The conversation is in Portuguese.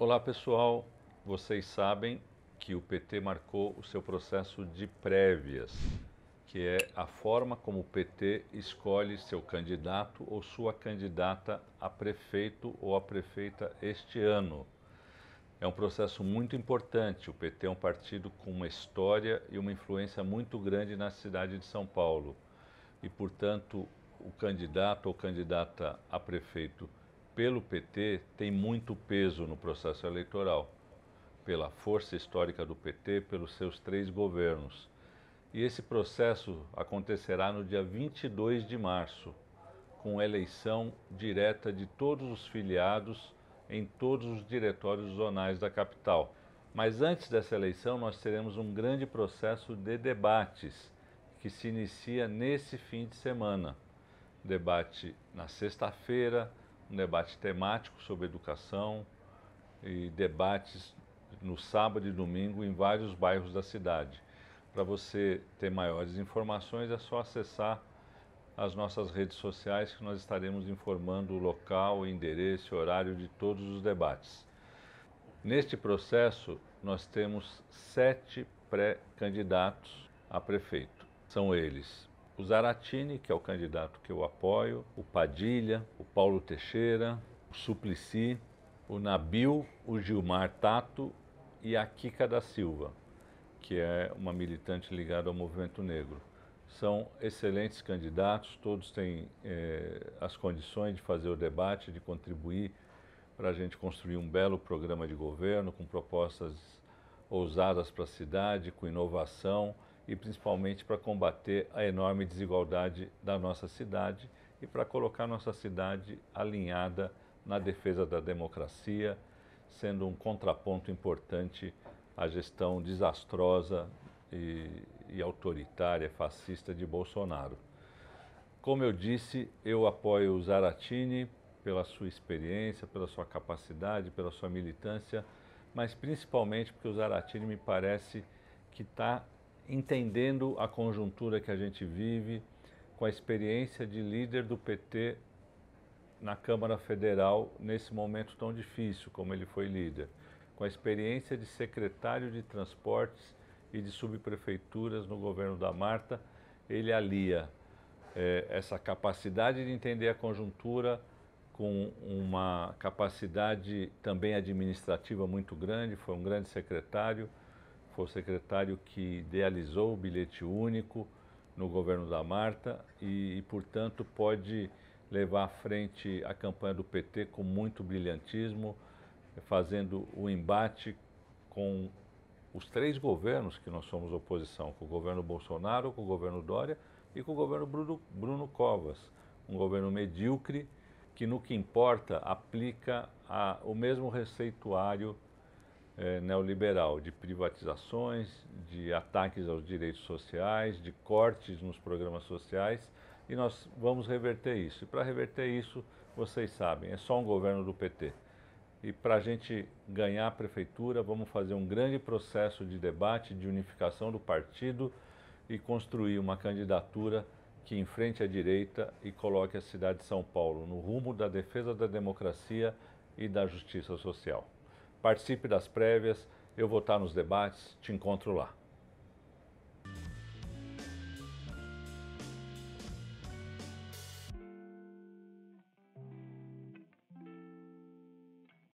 Olá pessoal, vocês sabem que o PT marcou o seu processo de prévias, que é a forma como o PT escolhe seu candidato ou sua candidata a prefeito ou a prefeita este ano. É um processo muito importante. O PT é um partido com uma história e uma influência muito grande na cidade de São Paulo. E, portanto, o candidato ou candidata a prefeito pelo PT tem muito peso no processo eleitoral, pela força histórica do PT, pelos seus três governos. E esse processo acontecerá no dia 22 de março, com eleição direta de todos os filiados em todos os diretórios zonais da capital. Mas antes dessa eleição, nós teremos um grande processo de debates que se inicia nesse fim de semana. Debate na sexta-feira, um debate temático sobre educação e debates no sábado e domingo em vários bairros da cidade. Para você ter maiores informações é só acessar as nossas redes sociais que nós estaremos informando o local, o endereço, o horário de todos os debates. Neste processo, nós temos sete pré-candidatos a prefeito. São eles o Zaratini, que é o candidato que eu apoio, o Padilha, o Paulo Teixeira, o Suplicy, o Nabil, o Gilmar Tato e a Kika da Silva, que é uma militante ligada ao movimento negro. São excelentes candidatos, todos têm eh, as condições de fazer o debate, de contribuir para a gente construir um belo programa de governo com propostas ousadas para a cidade, com inovação e principalmente para combater a enorme desigualdade da nossa cidade e para colocar nossa cidade alinhada na defesa da democracia, sendo um contraponto importante à gestão desastrosa e, e autoritária, fascista de Bolsonaro. Como eu disse, eu apoio o Zaratini pela sua experiência, pela sua capacidade, pela sua militância, mas principalmente porque o Zaratini me parece que está entendendo a conjuntura que a gente vive, com a experiência de líder do PT na Câmara Federal nesse momento tão difícil como ele foi líder, com a experiência de secretário de Transportes e de subprefeituras no governo da Marta, ele alia é, essa capacidade de entender a conjuntura com uma capacidade também administrativa muito grande, foi um grande secretário foi o secretário que idealizou o bilhete único no governo da Marta e, e portanto, pode levar à frente a campanha do PT com muito brilhantismo, fazendo o embate com os três governos que nós somos oposição, com o governo Bolsonaro, com o governo Dória e com o governo Bruno, Bruno Covas, um governo medíocre que, no que importa, aplica a, o mesmo receituário é, neoliberal, de privatizações, de ataques aos direitos sociais, de cortes nos programas sociais, e nós vamos reverter isso. E para reverter isso, vocês sabem, é só um governo do PT. E para a gente ganhar a prefeitura, vamos fazer um grande processo de debate, de unificação do partido e construir uma candidatura que enfrente a direita e coloque a cidade de São Paulo no rumo da defesa da democracia e da justiça social. Participe das prévias, eu vou estar nos debates, te encontro lá.